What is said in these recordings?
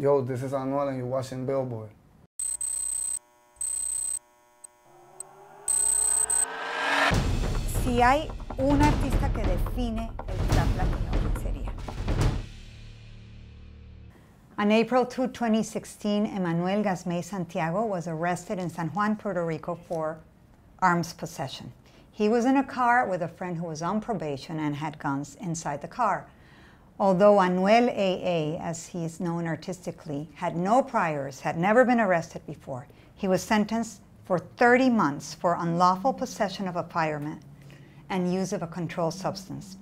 yo, this is Anuel and you're watching Billboard. Si hay un artista que define el trap latino, sería. On April 2, 2016, Emmanuel Gasmey Santiago was arrested in San Juan, Puerto Rico for arms possession. He was in a car with a friend who was on probation and had guns inside the car. Although Anuel A.A., as he is known artistically, had no priors, had never been arrested before, he was sentenced for 30 months for unlawful possession of a firearm and use of a controlled substance.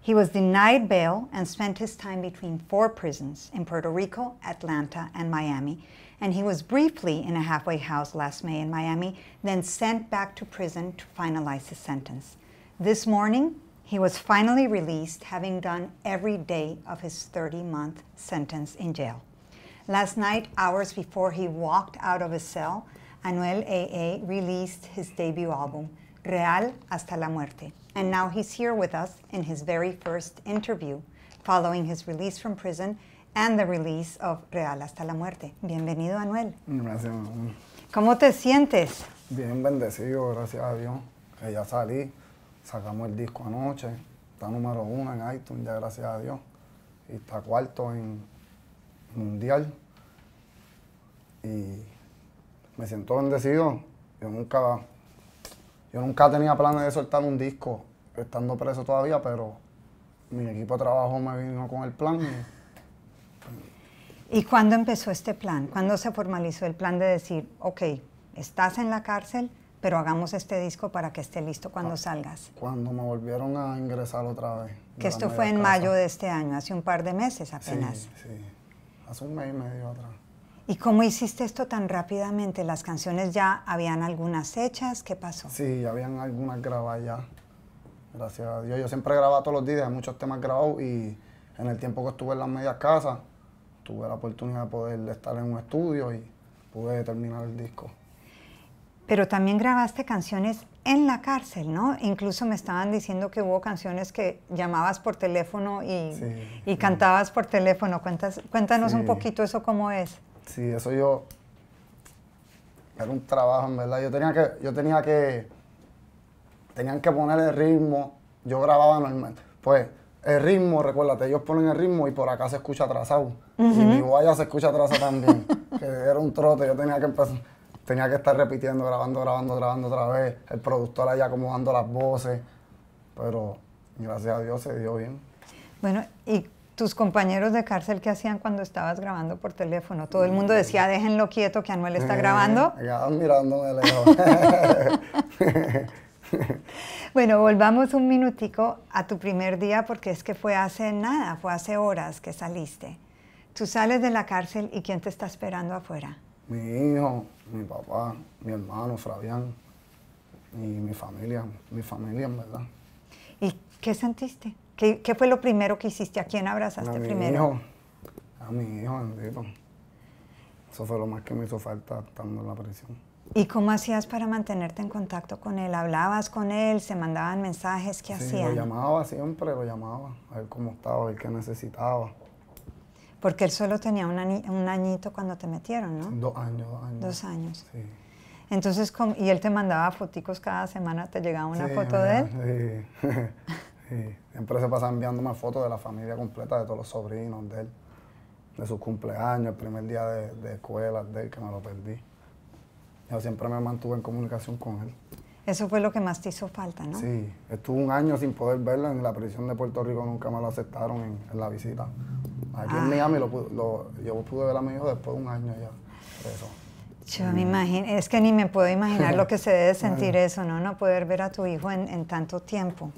He was denied bail and spent his time between four prisons in Puerto Rico, Atlanta, and Miami. And he was briefly in a halfway house last May in Miami, then sent back to prison to finalize his sentence. This morning, he was finally released, having done every day of his 30 month sentence in jail. Last night, hours before he walked out of his cell, Anuel AA released his debut album, Real Hasta la Muerte. And now he's here with us in his very first interview following his release from prison and the release of Real Hasta la Muerte. Bienvenido, Anuel. Gracias. ¿Cómo te sientes? Bien bendecido, gracias a Dios, que ya salí. Sacamos el disco anoche, está número uno en iTunes, ya gracias a Dios. Y está cuarto en Mundial. Y me siento bendecido. Yo nunca, yo nunca tenía planes de soltar un disco estando preso todavía, pero mi equipo de trabajo me vino con el plan. Y, ¿Y cuándo empezó este plan? ¿Cuándo se formalizó el plan de decir, ok, estás en la cárcel, pero hagamos este disco para que esté listo cuando ah, salgas. Cuando me volvieron a ingresar otra vez. Que esto fue en mayo de este año, hace un par de meses apenas. Sí, sí, hace un mes y medio atrás. ¿Y cómo hiciste esto tan rápidamente? ¿Las canciones ya habían algunas hechas? ¿Qué pasó? Sí, ya habían algunas grabadas ya. Gracias a Dios. Yo siempre grababa todos los días, muchos temas grabados y en el tiempo que estuve en las medias casas, tuve la oportunidad de poder estar en un estudio y pude terminar el disco. Pero también grabaste canciones en la cárcel, ¿no? Incluso me estaban diciendo que hubo canciones que llamabas por teléfono y, cantabas por teléfono. cuéntanos un poquito eso cómo es. Sí, eso yo... Era un trabajo, en verdad. Yo tenía que... Yo tenía que tenían que poner el ritmo. Yo grababa normalmente. Pues el ritmo, recuérdate, ellos ponen el ritmo y por acá se escucha atrasado. Y mi guaya se escucha atrasado también. que era un trote, yo tenía que empezar tenía que estar repitiendo, grabando, grabando, grabando otra vez, el productor allá acomodando las voces, pero gracias a Dios se dio bien. Bueno, ¿y tus compañeros de cárcel qué hacían cuando estabas grabando por teléfono? Todo el mundo decía, mm. déjenlo quieto que Anuel está eh, grabando. Estaban mirándome lejos. bueno, volvamos un minutico a tu primer día porque es que fue hace nada, fue hace horas que saliste. Tú sales de la cárcel y ¿quién te está esperando afuera? mi hijo, mi papá, mi hermano Fabián y mi familia, mi familia en verdad. ¿Y qué sentiste? ¿Qué, fue lo primero que hiciste? ¿A quién abrazaste primero? a mi Hijo, a mi hijo bendito. Eso fue lo más que me hizo falta estando en la prisión. ¿Y cómo hacías para mantenerte en contacto con él? ¿Hablabas con él? ¿Se mandaban mensajes? ¿Qué sí, Lo llamaba siempre, lo llamaba, a ver cómo estaba, a ver qué necesitaba. Porque él solo tenía un, añito, cuando te metieron, ¿no? Dos años. años. Dos años. Sí. Entonces, y él te mandaba foticos cada semana, te llegaba una foto de él. Sí. sí. Siempre se pasaba enviándome fotos de la familia completa, de todos los sobrinos de él, de su cumpleaños, el primer día de, de escuela de él, que me lo perdí. Yo siempre me mantuve en comunicación con él. Eso fue lo que más te hizo falta, ¿no? Sí, estuve un año sin poder verla en la prisión de Puerto Rico, nunca me lo aceptaron en, la visita. Aquí en ah. Miami lo, yo pude ver a mi hijo después de un año ya. Yo me imagino, es que ni me puedo imaginar lo que se debe sentir eso, ¿no? No poder ver a tu hijo en, tanto tiempo.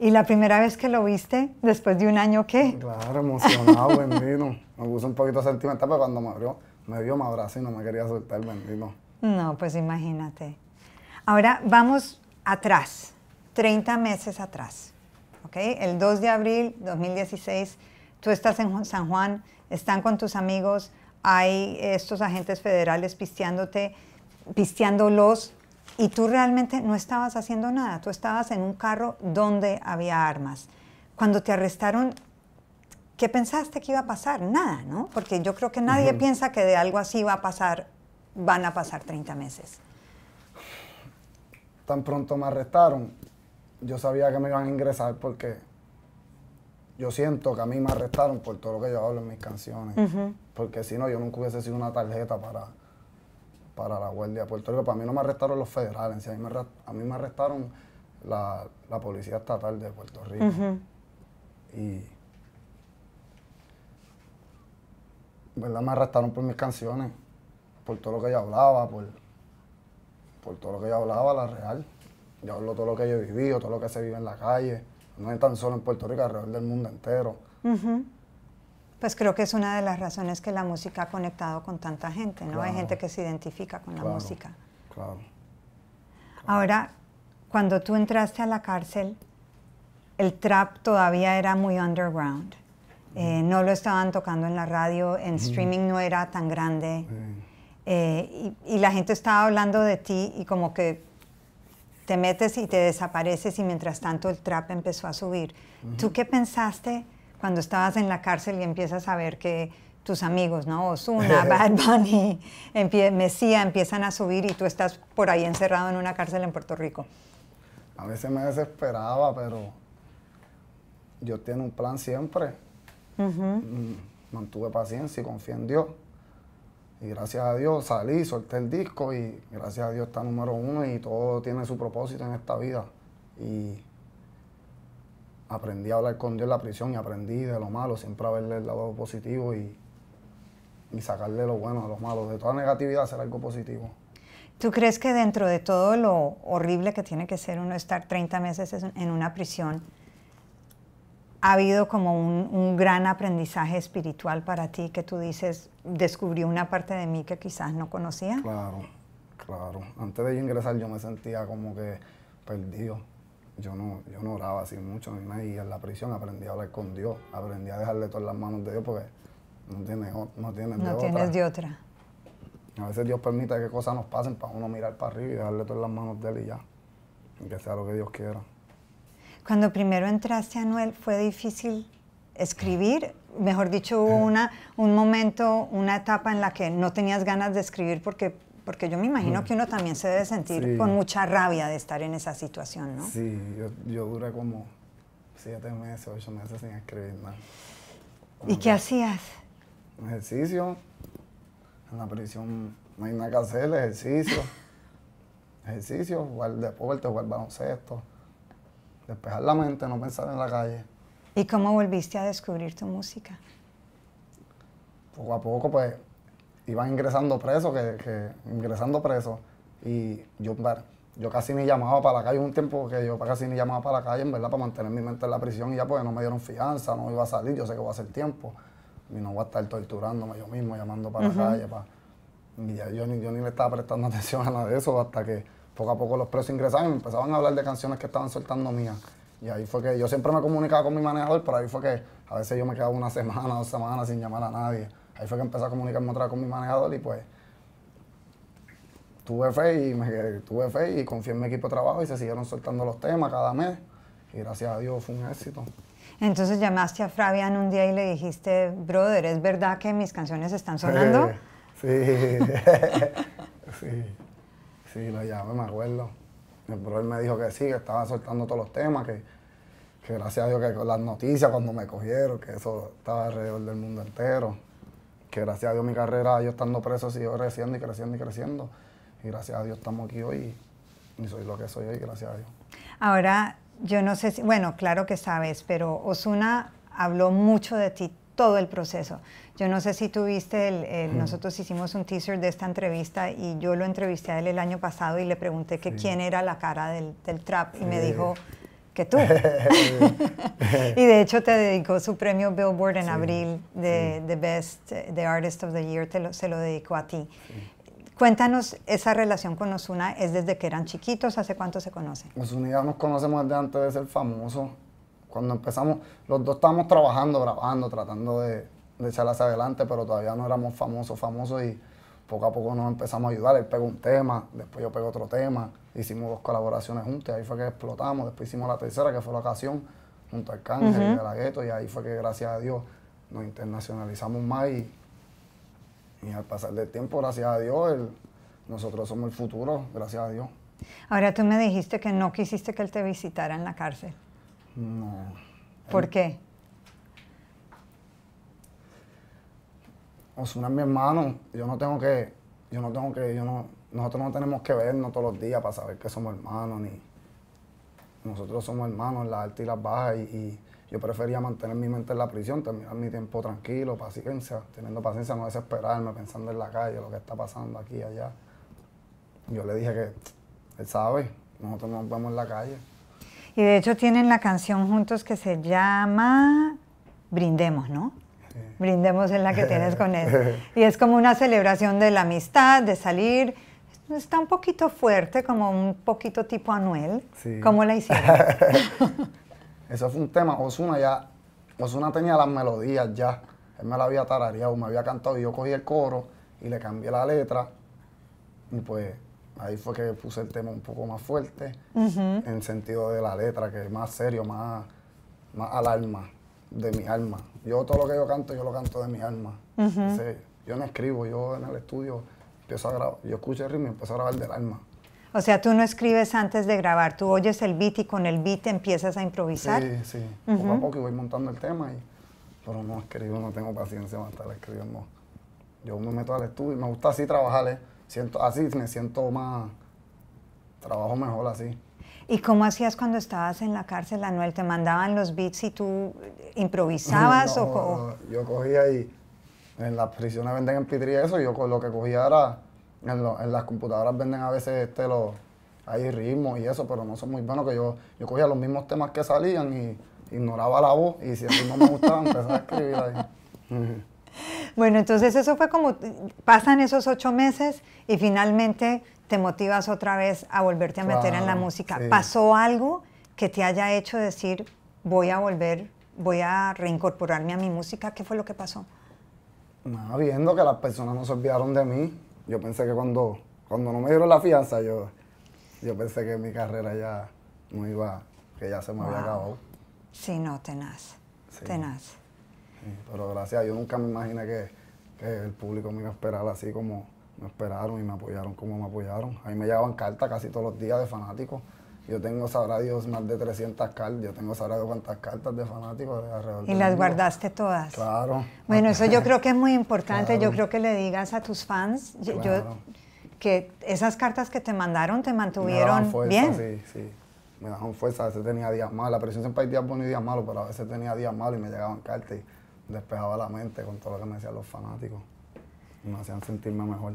¿Y la primera vez que lo viste, después de un año qué? Claro, emocionado, bendito. Me puso un poquito sentimental, pero cuando me abrió, me vio, me y no me quería soltar, bendito. No, pues imagínate. Ahora vamos atrás, 30 meses atrás. ¿okay? El 2 de abril de 2016, tú estás en San Juan, están con tus amigos, hay estos agentes federales pisteándote, pisteándolos, y tú realmente no estabas haciendo nada, tú estabas en un carro donde había armas. Cuando te arrestaron, ¿qué pensaste que iba a pasar? Nada, ¿no? Porque yo creo que nadie piensa que de algo así va a pasar, van a pasar 30 meses tan pronto me arrestaron, yo sabía que me iban a ingresar porque yo siento que a mí me arrestaron por todo lo que yo hablo en mis canciones. Porque si no, yo nunca hubiese sido una tarjeta para, para la Guardia de Puerto Rico. Para mí no me arrestaron los federales, a mí me, arrestaron la, Policía Estatal de Puerto Rico. Y. Me arrestaron por mis canciones, por todo lo que yo hablaba, por por todo lo que yo hablaba, la real. Yo hablo todo lo que yo he vivido, todo lo que se vive en la calle, no es tan solo en Puerto Rico, alrededor del mundo entero. Pues creo que es una de las razones que la música ha conectado con tanta gente, ¿no? Hay gente que se identifica con la música. Claro, Ahora, cuando tú entraste a la cárcel, el trap todavía era muy underground. Eh, no lo estaban tocando en la radio, en streaming no era tan grande. Eh, y, la gente estaba hablando de ti y como que te metes y te desapareces y mientras tanto el trap empezó a subir. ¿Tú qué pensaste cuando estabas en la cárcel y empiezas a ver que tus amigos, ¿no? Osuna, Bad Bunny, Mesía empiezan a subir y tú estás por ahí encerrado en una cárcel en Puerto Rico? A veces me desesperaba, pero yo tengo un plan siempre. Mm, mantuve paciencia y confié en Dios. Y gracias a Dios salí, solté el disco y gracias a Dios está número uno y todo tiene su propósito en esta vida. Y aprendí a hablar con Dios en la prisión y aprendí de lo malo, siempre a verle el lado positivo y, y sacarle lo bueno a los malos De toda negatividad hacer algo positivo. ¿Tú crees que dentro de todo lo horrible que tiene que ser uno estar 30 meses en una prisión, ha habido como un, gran aprendizaje espiritual para ti que tú dices, descubrí una parte de mí que quizás no conocía? Claro, claro. Antes de yo ingresar yo me sentía como que perdido. Yo no, yo no oraba así mucho ni nada y en la prisión aprendí a hablar con Dios, aprendí a dejarle todas las manos de Dios porque no tienes, no tienes no tienes otra. de otra. A veces Dios permite que cosas nos pasen para uno mirar para arriba y dejarle todas las manos de Él y ya. Y que sea lo que Dios quiera. Cuando primero entraste, a Noel fue difícil escribir. Mejor dicho, hubo una, un momento, una etapa en la que no tenías ganas de escribir porque, porque yo me imagino mm. que uno también se debe sentir con mucha rabia de estar en esa situación, ¿no? Sí, yo, duré como siete meses, ocho meses sin escribir nada. ¿Y qué hacías? Ejercicio. En la prisión no hay nada que hacer, ejercicio. ejercicio, jugar deporte, jugar baloncesto despejar la mente, no pensar en la calle. ¿Y cómo volviste a descubrir tu música? Poco a poco, pues, iban ingresando presos, que, ingresando presos. Y yo, yo casi ni llamaba para la calle, un tiempo que yo casi ni llamaba para la calle, en verdad, para mantener mi mente en la prisión y ya pues, no me dieron fianza, no iba a salir, yo sé que va a ser tiempo y no voy a estar torturándome yo mismo, llamando para la calle. Para, yo, yo, ni le estaba prestando atención a nada de eso hasta que poco a poco los presos ingresaban y me empezaban a hablar de canciones que estaban soltando mías. Y ahí fue que yo siempre me comunicaba con mi manejador, pero ahí fue que a veces yo me quedaba una semana, dos semanas sin llamar a nadie. Ahí fue que empecé a comunicarme otra vez con mi manejador y pues tuve fe y me, tuve fe y confié en mi equipo de trabajo y se siguieron soltando los temas cada mes. Y gracias a Dios fue un éxito. Entonces llamaste a Fabián un día y le dijiste, brother, ¿es verdad que mis canciones están sonando? sí. sí. Sí, lo llamé, me acuerdo. El brother me dijo que sí, que estaba soltando todos los temas, que, gracias a Dios que las noticias cuando me cogieron, que eso estaba alrededor del mundo entero. Que gracias a Dios mi carrera, yo estando preso, siguió creciendo y creciendo y creciendo. Y gracias a Dios estamos aquí hoy y, y soy lo que soy hoy, gracias a Dios. Ahora, yo no sé si, bueno, claro que sabes, pero Osuna habló mucho de ti todo el proceso. Yo no sé si tuviste, nosotros hicimos un teaser de esta entrevista y yo lo entrevisté a él el año pasado y le pregunté que quién era la cara del, trap y me dijo que tú. y de hecho te dedicó su premio Billboard en abril de Best, The Artist of the Year, te se lo dedicó a ti. Cuéntanos esa relación con Osuna, ¿es desde que eran chiquitos? ¿Hace cuánto se conocen? Osuna ya nos conocemos desde antes de ser famoso cuando empezamos, los dos estábamos trabajando, grabando, tratando de, de echar hacia adelante, pero todavía no éramos famosos, famosos y poco a poco nos empezamos a ayudar. Él pegó un tema, después yo pego otro tema, hicimos dos colaboraciones juntos, y ahí fue que explotamos, después hicimos la tercera, que fue la ocasión, junto al Cáncer y a la Gueto, y ahí fue que gracias a Dios nos internacionalizamos más y, al pasar del tiempo, gracias a Dios, nosotros somos el futuro, gracias a Dios. Ahora tú me dijiste que no quisiste que él te visitara en la cárcel. No. ¿Por eh, qué? Osuna es mi hermano, yo no tengo que, yo no tengo que, yo no, nosotros no tenemos que vernos todos los días para saber que somos hermanos, ni nosotros somos hermanos en las altas y las bajas, y, y, yo prefería mantener mi mente en la prisión, terminar mi tiempo tranquilo, paciencia, teniendo paciencia, no desesperarme, pensando en la calle, lo que está pasando aquí y allá. Yo le dije que, él sabe, nosotros nos vemos en la calle. Y de hecho tienen la canción juntos que se llama Brindemos, ¿no? Brindemos es la que tienes con él. Y es como una celebración de la amistad, de salir. Está un poquito fuerte, como un poquito tipo Anuel. Sí. ¿Cómo la hicieron? Eso fue un tema. Osuna ya, Osuna tenía las melodías ya. Él me la había tarareado, me había cantado y yo cogí el coro y le cambié la letra. Y pues Ahí fue que puse el tema un poco más fuerte, en sentido de la letra, que es más serio, más, más al alma, de mi alma. Yo todo lo que yo canto, yo lo canto de mi alma. yo no escribo, yo en el estudio empiezo a grabar, yo escucho el ritmo y empiezo a grabar del alma. O sea, tú no escribes antes de grabar, tú oyes el beat y con el beat empiezas a improvisar. Sí, sí, poco a poco y voy montando el tema, pero no escribo, no tengo paciencia para estar escribiendo. Yo me meto al estudio y me gusta así trabajar, ¿eh? así me siento más, trabajo mejor así. ¿Y cómo hacías cuando estabas en la cárcel, Anuel? ¿Te mandaban los beats y tú improvisabas? o, Yo cogía ahí en las prisiones venden en y eso, yo lo que cogía era, en, las computadoras venden a veces este, los, hay ritmos y eso, pero no son muy buenos, que yo, yo cogía los mismos temas que salían y ignoraba la voz y si el no me gustaba empezaba a escribir ahí. Bueno, entonces eso fue como, pasan esos ocho meses y finalmente te motivas otra vez a volverte a meter en la música. ¿Pasó algo que te haya hecho decir, voy a volver, voy a reincorporarme a mi música? ¿Qué fue lo que pasó? Nada, viendo que las personas no se olvidaron de mí. Yo pensé que cuando, cuando no me dieron la fianza, yo, yo pensé que mi carrera ya no iba, que ya se me había acabado. Sí, no, tenaz, tenaz. Pero gracias yo nunca me imaginé que, el público me iba a esperar así como me esperaron y me apoyaron como me apoyaron. A mí me llegaban cartas casi todos los días de fanáticos. Yo tengo, sabrá Dios, más de 300 cartas. Yo tengo, sabrá Dios, cuántas cartas de fanáticos ¿Y las guardaste todas? Claro. Bueno, eso yo creo que es muy importante. Yo creo que le digas a tus fans yo, que esas cartas que te mandaron te mantuvieron bien. Sí, sí. Me daban fuerza. A veces tenía días malos. La presión siempre hay días buenos y días malos, pero a veces tenía días malos y me llegaban cartas. Y, despejaba la mente con todo lo que me decían los fanáticos. Me hacían sentirme mejor.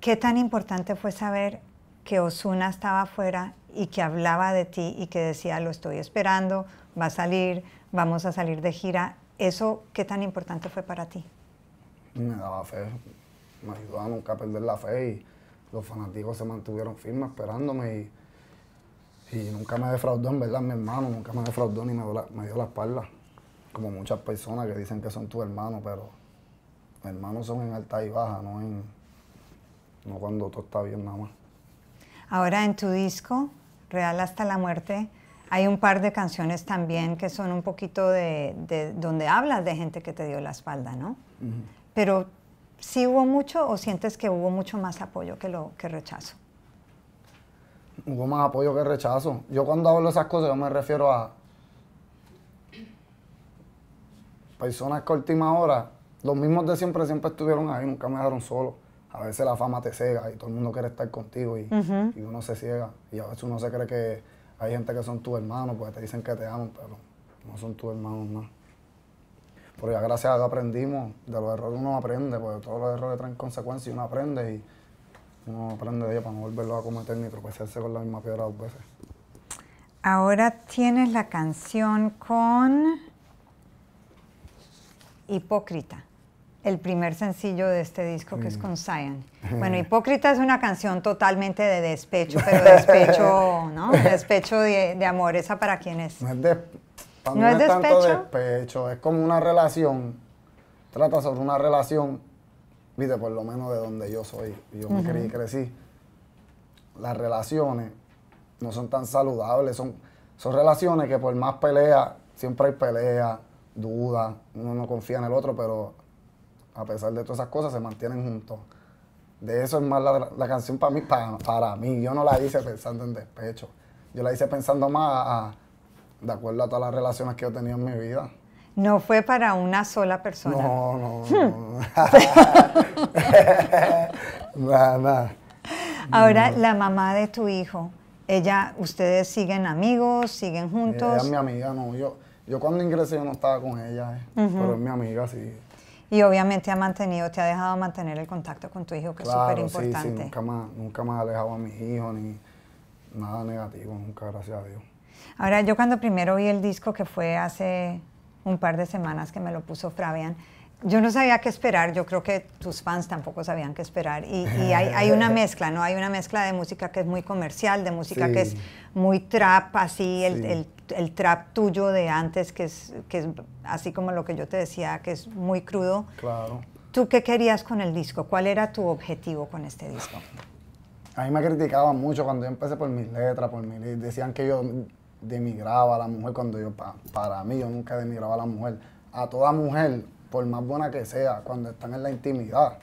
¿Qué tan importante fue saber que Osuna estaba afuera y que hablaba de ti y que decía, lo estoy esperando, va a salir, vamos a salir de gira? ¿Eso qué tan importante fue para ti? Me daba fe, me nunca a perder la fe y los fanáticos se mantuvieron firmes esperándome y, nunca me defraudó, en verdad, mi hermano nunca me defraudó ni me dio la espalda como muchas personas que dicen que son tus hermanos, pero hermanos son en alta y baja, no en no cuando todo está bien nada más. Ahora en tu disco, Real hasta la muerte, hay un par de canciones también que son un poquito de, de donde hablas de gente que te dio la espalda, ¿no? Pero ¿sí hubo mucho o sientes que hubo mucho más apoyo que, lo, que rechazo? Hubo más apoyo que rechazo. Yo cuando hablo esas cosas yo me refiero a personas que a última hora, los mismos de siempre, siempre estuvieron ahí, nunca me dejaron solo. A veces la fama te cega y todo el mundo quiere estar contigo y, uno se ciega. Y a veces uno se cree que hay gente que son tus hermanos, porque te dicen que te aman, pero no son tus hermanos más. Pero ya gracias a Dios aprendimos, de los errores uno aprende, porque todos los errores traen consecuencias y uno aprende y uno aprende de ellos para no volverlo a cometer ni tropezarse con la misma piedra dos veces. Ahora tienes la canción con... Hipócrita, el primer sencillo de este disco que es con Cyan. Bueno, Hipócrita es una canción totalmente de despecho, pero despecho, ¿no? Despecho de, amor, esa para quién es. No es, es tanto despecho, es como una relación, trata sobre una relación, viste, por lo menos de donde yo soy, yo me creí y crecí. Las relaciones no son tan saludables, son, son relaciones que por más pelea, siempre hay pelea duda, uno no confía en el otro, pero a pesar de todas esas cosas se mantienen juntos. De eso es más la, canción para mí, para, mí. Yo no la hice pensando en despecho. Yo la hice pensando más de acuerdo a todas las relaciones que yo he tenido en mi vida. No fue para una sola persona. No, no. no. Ahora, la mamá de tu hijo, ella, ustedes siguen amigos, siguen juntos. Ella es mi amiga, no, yo yo cuando ingresé yo no estaba con ella, eh, pero es mi amiga, sí. Y obviamente ha mantenido, te ha dejado mantener el contacto con tu hijo, que es súper importante. Sí, sí, nunca más, nunca más alejado a mis hijos, ni nada negativo, nunca, gracias a Dios. Ahora, yo cuando primero vi el disco, que fue hace un par de semanas que me lo puso Fabian, yo no sabía qué esperar, yo creo que tus fans tampoco sabían qué esperar. Y, hay, una mezcla, ¿no? Hay una mezcla de música que es muy comercial, de música que es muy trap, así, el, el el trap tuyo de antes, que es, es así como lo que yo te decía, que es muy crudo. Claro. ¿Tú qué querías con el disco? ¿Cuál era tu objetivo con este disco? A mí me criticaban mucho cuando yo empecé por mis letras, por mi Decían que yo demigraba a la mujer cuando yo, para mí, yo nunca demigraba a la mujer. A toda mujer, por más buena que sea, cuando están en la intimidad,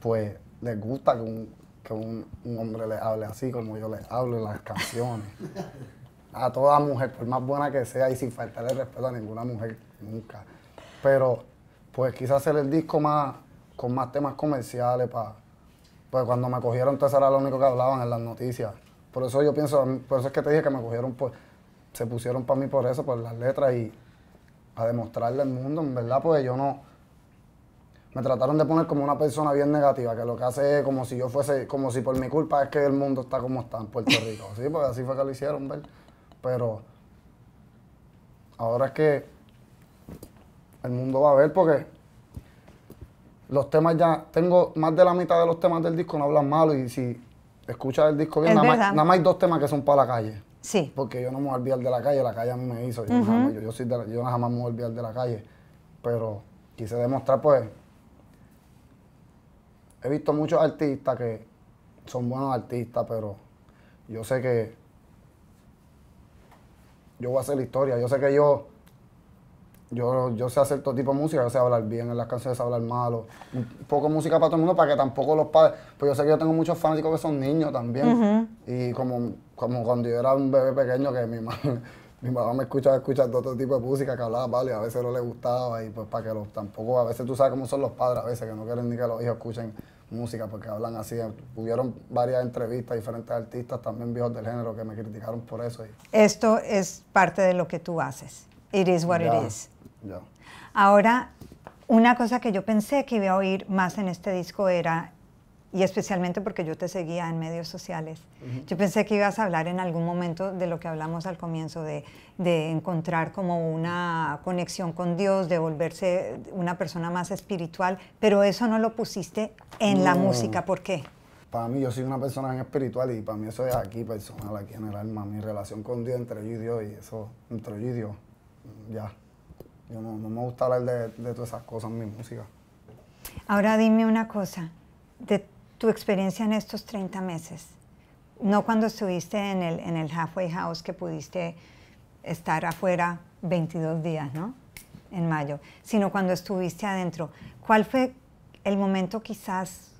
pues les gusta que un, un hombre les hable así como yo les hablo en las canciones. a toda mujer, por más buena que sea, y sin faltarle respeto a ninguna mujer, nunca. Pero, pues quizás hacer el disco más, con más temas comerciales, para pues cuando me cogieron, entonces era lo único que hablaban en las noticias. Por eso yo pienso, por eso es que te dije que me cogieron, pues, se pusieron para mí por eso, por las letras y a demostrarle al mundo, en verdad, pues yo no. Me trataron de poner como una persona bien negativa, que lo que hace es como si yo fuese, como si por mi culpa es que el mundo está como está en Puerto Rico. sí, porque así fue que lo hicieron, ¿verdad? Pero ahora es que el mundo va a ver porque los temas ya, tengo más de la mitad de los temas del disco no hablan malo y si escuchas el disco bien, nada más, hay dos temas que son para la calle. Sí. Porque yo no me voy a olvidar de la calle, la calle a mí me hizo, yo, yo, yo, jamás me voy a olvidar de la calle, pero quise demostrar pues, he visto muchos artistas que son buenos artistas, pero yo sé que yo voy a hacer la historia. Yo sé que yo, yo, yo sé hacer todo tipo de música, yo sé hablar bien, en las canciones hablar malo. poco música para todo el mundo, para que tampoco los padres. Pues yo sé que yo tengo muchos fanáticos que son niños también. Y como, como cuando yo era un bebé pequeño, que mi mamá, mi mamá me escuchaba escuchar todo tipo de música que hablaba, y a veces no le gustaba. Y pues para que los tampoco, a veces tú sabes cómo son los padres, a veces que no quieren ni que los hijos escuchen música, porque hablan así. Hubieron varias entrevistas diferentes artistas, también viejos del género, que me criticaron por eso. Esto es parte de lo que tú haces. It is what it is. Ahora, una cosa que yo pensé que iba a oír más en este disco era y especialmente porque yo te seguía en medios sociales. Yo pensé que ibas a hablar en algún momento de lo que hablamos al comienzo, de, de, encontrar como una conexión con Dios, de volverse una persona más espiritual, pero eso no lo pusiste en la música. ¿Por qué? Para mí, yo soy una persona espiritual y para mí eso es aquí personal, aquí en el alma, mi relación con Dios, entre yo y Dios, y eso, entre yo y Dios, ya. Yo no, me gusta hablar de, de todas esas cosas en mi música. Ahora dime una cosa, de tu experiencia en estos 30 meses. No cuando estuviste en el, en el halfway house que pudiste estar afuera 22 días, ¿no? En mayo, sino cuando estuviste adentro. ¿Cuál fue el momento quizás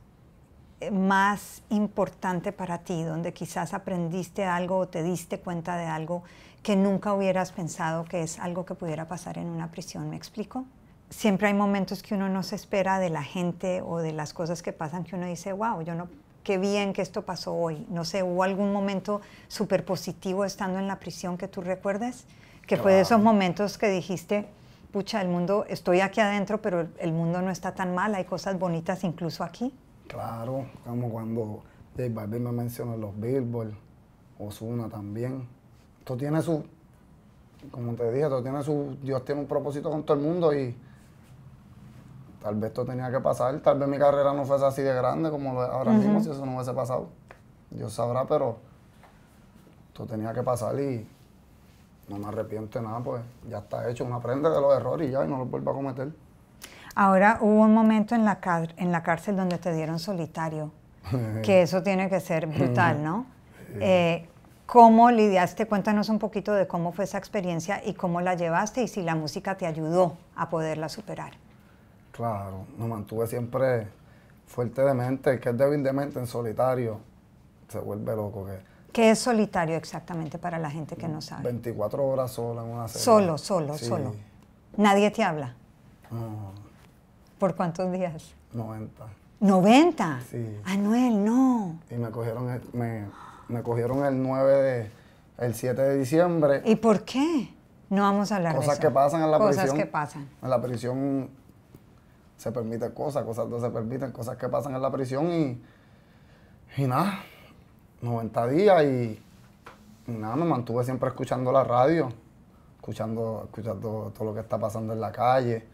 eh, más importante para ti, donde quizás aprendiste algo o te diste cuenta de algo que nunca hubieras pensado que es algo que pudiera pasar en una prisión? ¿Me explico? siempre hay momentos que uno no se espera de la gente o de las cosas que pasan que uno dice, wow, yo no, qué bien que esto pasó hoy. No sé, ¿hubo algún momento súper positivo estando en la prisión que tú recuerdes? Que fue de esos momentos que dijiste, pucha, el mundo, estoy aquí adentro, pero el mundo no está tan mal, hay cosas bonitas incluso aquí. Claro, como cuando J Balvin me menciona los Billboard, Osuna también. todo tiene su, como te dije, tiene su, Dios tiene un propósito con todo el mundo y tal vez esto tenía que pasar, tal vez mi carrera no fuese así de grande como lo ahora mismo, si eso no hubiese pasado. Dios sabrá, pero esto tenía que pasar y no me arrepiento nada, pues ya está hecho, uno aprende de los errores y ya, y no los vuelva a cometer. Ahora hubo un momento en la, la cárcel donde te dieron solitario, que eso tiene que ser brutal, ¿no? Eh, ¿Cómo lidiaste? Cuéntanos un poquito de cómo fue esa experiencia y cómo la llevaste y si la música te ayudó a poderla superar. Claro, me mantuve siempre fuerte de mente. que es débil de en solitario se vuelve loco. Que ¿Qué es solitario exactamente para la gente que no sabe? 24 horas sola en una celda. Solo, solo, solo. ¿Nadie te habla? No. ¿Por cuántos días? 90. ¿90? Sí. Anuel, no. Y me cogieron me, cogieron el 9 de, el 7 de diciembre. ¿Y por qué? No vamos a hablar de eso. que pasan en la prisión. Cosas que pasan. En la prisión se permiten cosas, cosas no se permiten, cosas que pasan en la prisión y, y nada, 90 días y, nada, me mantuve siempre escuchando la radio, escuchando, escuchando todo lo que está pasando en la calle,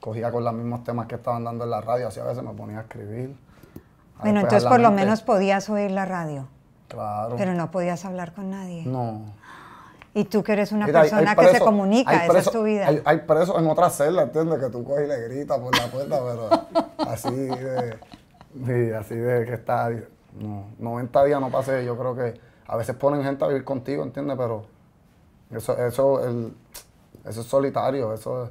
cogía con los mismos temas que estaban dando en la radio, así a veces me ponía a escribir. bueno, entonces por lo menos podías oír la radio. Claro. Pero no podías hablar con nadie. No. Y tú que eres una persona que se comunica, esa es tu vida. Hay, presos en otra celdas, ¿entiendes? Que tú coges y le gritas por la puerta, pero así de, así de que está... No, 90 días no pasé, yo creo que a veces ponen gente a vivir contigo, ¿entiendes? Pero eso, eso, eso es solitario, eso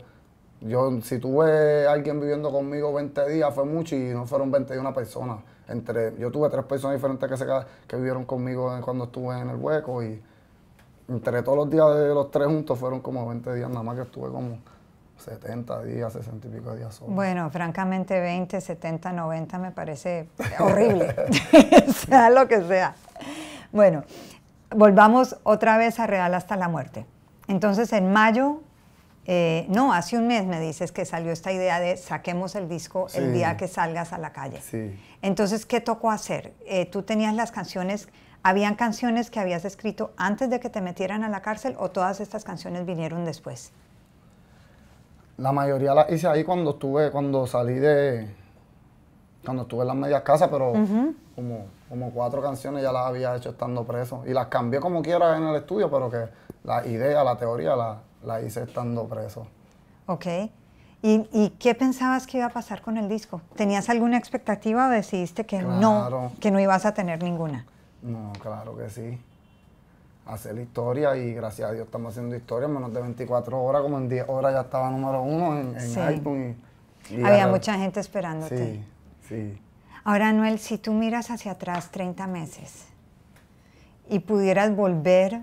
Yo, si tuve alguien viviendo conmigo 20 días, fue mucho y no fueron 20 de una persona. Entre, yo tuve tres personas diferentes que, que vivieron conmigo cuando estuve en el hueco y entre todos los días de los tres juntos fueron como 20 días, nada más que estuve como 70 días, 60 y pico días solo. Bueno, francamente 20, 70, 90 me parece horrible, sea lo que sea. Bueno, volvamos otra vez a Real hasta la muerte. Entonces en mayo, eh, no, hace un mes me dices que salió esta idea de saquemos el disco el día que salgas a la calle. Sí. Entonces, ¿qué tocó hacer? Eh, tú tenías las canciones ¿Habían canciones que habías escrito antes de que te metieran a la cárcel o todas estas canciones vinieron después? La mayoría las hice ahí cuando estuve, cuando salí de, cuando estuve en las medias casas, pero como, como cuatro canciones ya las había hecho estando preso. Y las cambié como quiera en el estudio, pero que la idea, la teoría la, hice estando preso. Ok. ¿Y, qué pensabas que iba a pasar con el disco? ¿Tenías alguna expectativa o decidiste que no, que no ibas a tener ninguna? No, claro que sí. Hacer historia y gracias a Dios estamos haciendo historia en menos de 24 horas, como en 10 horas ya estaba número uno en, en iTunes. Había mucha gente esperándote. Sí, sí. Ahora, Noel, si tú miras hacia atrás 30 meses y pudieras volver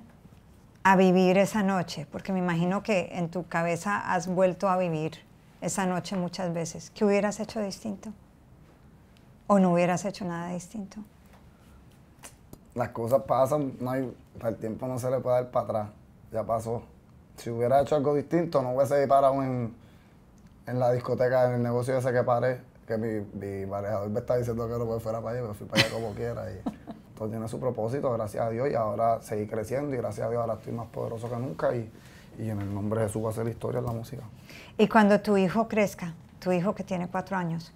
a vivir esa noche, porque me imagino que en tu cabeza has vuelto a vivir esa noche muchas veces, ¿qué hubieras hecho distinto? ¿O no hubieras hecho nada distinto? las cosas pasan, no hay, pues, el tiempo no se le puede dar para atrás, ya pasó. Si hubiera hecho algo distinto, no hubiese disparado en, la discoteca, en el negocio ese que paré, que mi, mi me está diciendo que no puede fuera para allá, pero fui para allá como quiera. Y, todo tiene su propósito, gracias a Dios, y ahora seguí creciendo y gracias a Dios ahora estoy más poderoso que nunca y, y en el nombre de Jesús va a ser historia en la música. Y cuando tu hijo crezca, tu hijo que tiene cuatro años,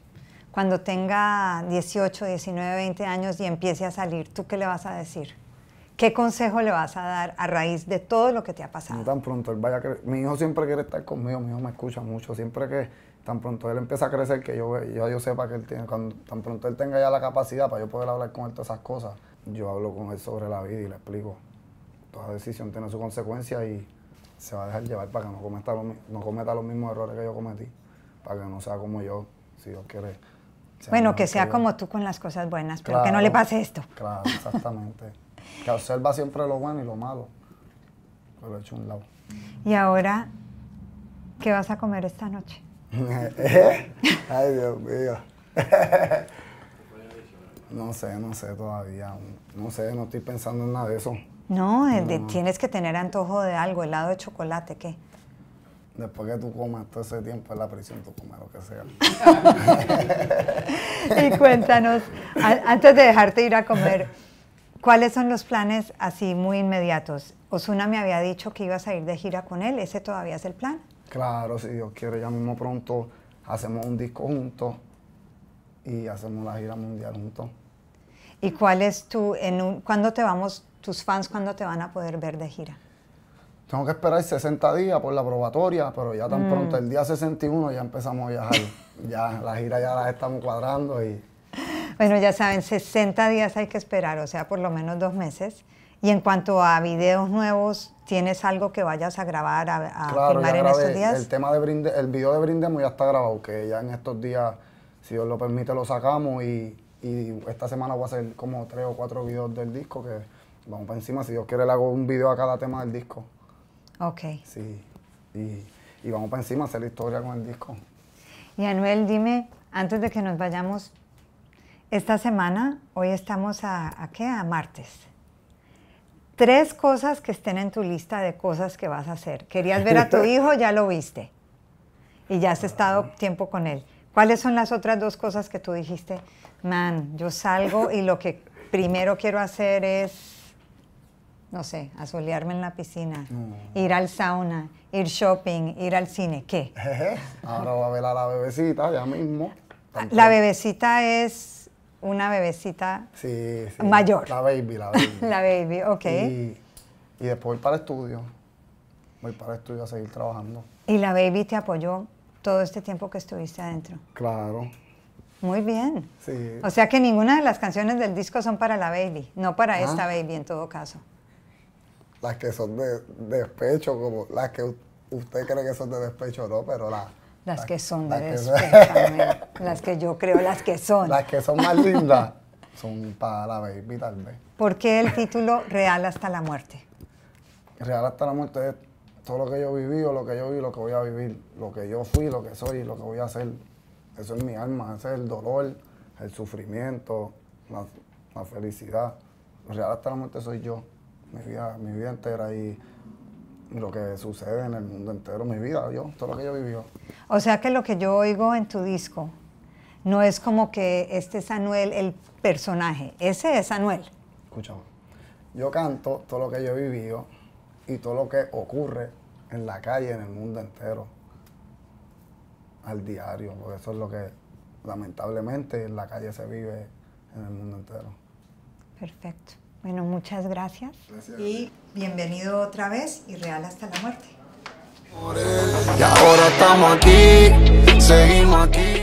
cuando tenga 18, 19, 20 años y empiece a salir, ¿tú qué le vas a decir? ¿Qué consejo le vas a dar a raíz de todo lo que te ha pasado? tan pronto, él vaya Mi hijo siempre quiere estar conmigo, mi hijo me escucha mucho. Siempre que tan pronto él empieza a crecer, que yo, yo, sepa que él tiene, cuando tan pronto él tenga ya la capacidad para yo poder hablar con él todas esas cosas, yo hablo con él sobre la vida y le explico. Toda decisión tiene su consecuencia y se va a dejar llevar para que no cometa, no cometa los mismos errores que yo cometí, para que no sea como yo, si Dios quiere bueno, que sea como tú con las cosas buenas, pero que no le pase esto. Claro, exactamente. que observa siempre lo bueno y lo malo. Pero he hecho un lado. Y ahora, ¿qué vas a comer esta noche? ¿Eh? Ay, Dios mío. no sé, no sé todavía. No sé, no estoy pensando en nada de eso. No, no. tienes que tener antojo de algo, helado de chocolate, ¿qué? Después que tú comas todo ese tiempo en la prisión, tú comes lo que sea. y cuéntanos, antes de dejarte ir a comer, ¿cuáles son los planes así muy inmediatos? Osuna me había dicho que ibas a ir de gira con él, ¿ese todavía es el plan? Claro, si Dios quiere, ya mismo pronto hacemos un disco juntos y hacemos la gira mundial juntos. ¿Y cuál es tu, en cuándo te vamos, tus fans, cuándo te van a poder ver de gira? tengo que esperar 60 días por la probatoria, pero ya tan mm. pronto, el día 61 ya empezamos a viajar. ya la gira ya las estamos cuadrando y... Bueno, ya saben, 60 días hay que esperar, o sea, por lo menos dos meses. Y en cuanto a videos nuevos, ¿tienes algo que vayas a grabar, a, a filmar en estos días? El tema de el video de Brindemos ya está grabado, que ya en estos días, si Dios lo permite, lo sacamos y, y esta semana voy a hacer como tres o cuatro videos del disco que vamos para encima, si Dios quiere le hago un video a cada tema del disco. Ok. Sí. Y, y vamos para encima a hacer historia con el disco. Y Anuel, dime, antes de que nos vayamos, esta semana, hoy estamos a, a qué? A martes. Tres cosas que estén en tu lista de cosas que vas a hacer. Querías ver a tu hijo, ya lo viste. Y ya has estado tiempo con él. ¿Cuáles son las otras dos cosas que tú dijiste? Man, yo salgo y lo que primero quiero hacer es no sé, a solearme en la piscina, mm. ir al sauna, ir shopping, ir al cine, ¿qué? Ahora va a ver a la bebecita ya mismo. Ah, la bebecita es una bebecita mayor. La baby, la baby. la baby, ok. Y, después voy para el estudio. Voy para el estudio a seguir trabajando. ¿Y la baby te apoyó todo este tiempo que estuviste adentro? Claro. Muy bien. Sí. O sea que ninguna de las canciones del disco son para la baby, no para ah. esta baby en todo caso las que son de, despecho, como las que usted cree que son de despecho, no, pero las... Las, que son de despecho, las que yo creo, las que son. Las que son más lindas son para la baby, tal vez. ¿Por qué el título Real hasta la muerte? Real hasta la muerte es todo lo que yo viví o lo que yo vi, lo que voy a vivir, lo que yo fui, lo que soy, lo que voy a hacer. Eso es mi alma, ese es el dolor, el sufrimiento, la felicidad. Real hasta la muerte soy yo mi vida, mi vida entera y lo que sucede en el mundo entero, mi vida, yo, todo lo que yo he vivido. O sea que lo que yo oigo en tu disco no es como que este es Anuel el personaje, ese es Anuel. Escúchame, yo canto todo lo que yo he vivido y todo lo que ocurre en la calle, en el mundo entero, al diario, porque eso es lo que lamentablemente en la calle se vive en el mundo entero. Perfecto. Bueno, muchas gracias. Y bienvenido otra vez y real hasta la muerte. Y ahora estamos aquí, seguimos aquí.